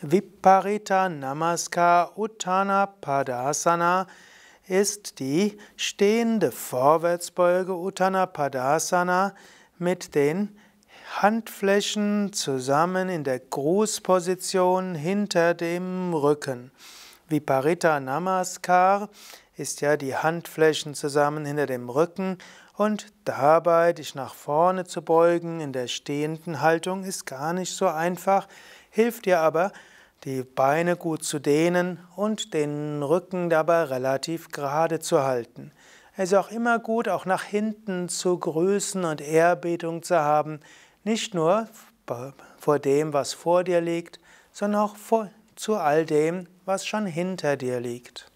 Viparita Namaskar Uttana Padasana ist die stehende Vorwärtsbeuge Uttana Padasana mit den Handflächen zusammen in der Grußposition hinter dem Rücken. Viparita Namaskar ist ja die Handflächen zusammen hinter dem Rücken und dabei dich nach vorne zu beugen in der stehenden Haltung ist gar nicht so einfach, hilft dir aber die Beine gut zu dehnen und den Rücken dabei relativ gerade zu halten. Es ist auch immer gut, auch nach hinten zu grüßen und Ehrbetung zu haben, nicht nur vor dem, was vor dir liegt, sondern auch vor, zu all dem, was schon hinter dir liegt.